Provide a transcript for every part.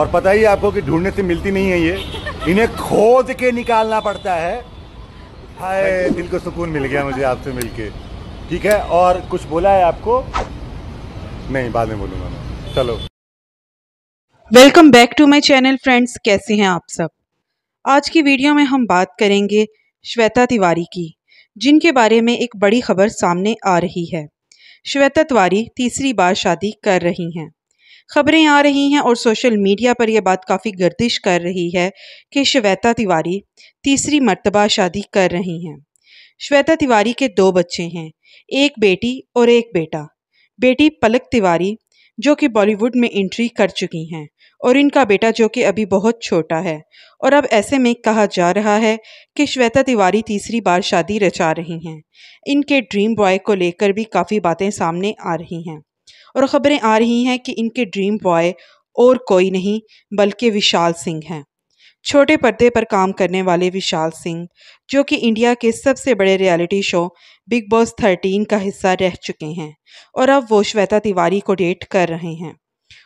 और पता ही आपको कि ढूंढने से मिलती नहीं है ये इन्हें खोज के निकालना पड़ता है हाय दिल को सुकून मिल गया मुझे आपसे मिलके ठीक है और कुछ बोला है आपको नहीं बाद में बोलूंगा मैं चलो welcome back to my channel friends कैसे हैं आप सब आज की वीडियो में हम बात करेंगे श्वेता तिवारी की जिनके बारे में एक बड़ी खबर सामने आ रही है श्वेता तिवारी तीसरी बार शादी कर रही हैं खबरें आ रही हैं और सोशल मीडिया पर यह बात काफ़ी गर्दिश कर रही है कि श्वेता तिवारी तीसरी मरतबा शादी कर रही हैं श्वेता तिवारी के दो बच्चे हैं एक बेटी और एक बेटा बेटी पलक तिवारी जो कि बॉलीवुड में एंट्री कर चुकी हैं और इनका बेटा जो कि अभी बहुत छोटा है और अब ऐसे में कहा जा रहा है कि श्वेता तिवारी तीसरी बार शादी रचा रही हैं इनके ड्रीम बॉय को लेकर भी काफ़ी बातें सामने आ रही हैं और ख़बरें आ रही हैं कि इनके ड्रीम बॉय और कोई नहीं बल्कि विशाल सिंह हैं छोटे पर्दे पर काम करने वाले विशाल सिंह जो कि इंडिया के सबसे बड़े reality show Bigg Boss thirteen का हिस्सा रह चुके हैं और अब वो श्वेता तिवारी को डेट कर रहे हैं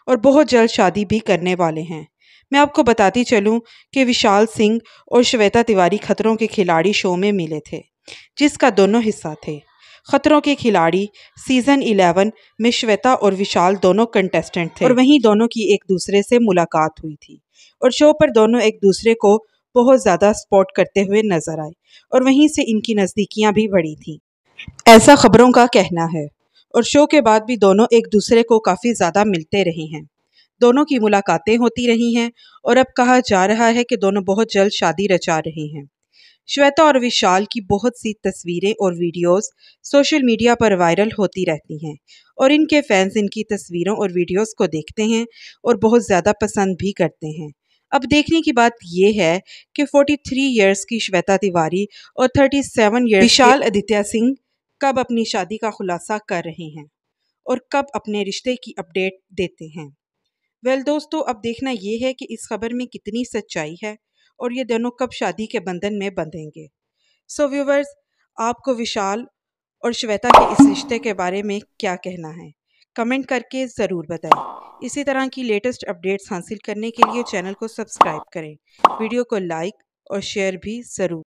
और बहुत जल्द शादी भी करने वाले हैं मैं आपको बताती चलूं कि विशाल सिंह और श्वेता तिवारी खतरों के खिलाड़ी शो में मिले थे जिसका दोनों हिस्सा थे खतरों के खिलाड़ी सीज़न 11 में श्वेता और विशाल दोनों कंटेस्टेंट थे और वहीं दोनों की एक दूसरे से मुलाकात हुई थी और शो पर दोनों एक दूसरे को बहुत ज़्यादा सपोर्ट करते हुए नजर आए और वहीं से इनकी नज़दीकियाँ भी बढ़ी थीं ऐसा खबरों का कहना है और शो के बाद भी दोनों एक दूसरे को काफ़ी ज़्यादा मिलते रहे हैं दोनों की मुलाकातें होती रही हैं और अब कहा जा रहा है कि दोनों बहुत जल्द शादी रचा रहे हैं श्वेता और विशाल की बहुत सी तस्वीरें और वीडियोस सोशल मीडिया पर वायरल होती रहती हैं और इनके फैंस इनकी तस्वीरों और वीडियोस को देखते हैं और बहुत ज़्यादा पसंद भी करते हैं अब देखने की बात यह है कि 43 इयर्स की श्वेता तिवारी और 37 सेवन ईयर्स विशाल आदित्य सिंह कब अपनी शादी का खुलासा कर रहे हैं और कब अपने रिश्ते की अपडेट देते हैं वेल well, दोस्तों अब देखना ये है कि इस खबर में कितनी सच्चाई है और ये दोनों कब शादी के बंधन में बंधेंगे सो so, व्यूवर्स आपको विशाल और श्वेता के इस रिश्ते के बारे में क्या कहना है कमेंट करके ज़रूर बताएं इसी तरह की लेटेस्ट अपडेट्स हासिल करने के लिए चैनल को सब्सक्राइब करें वीडियो को लाइक और शेयर भी ज़रूर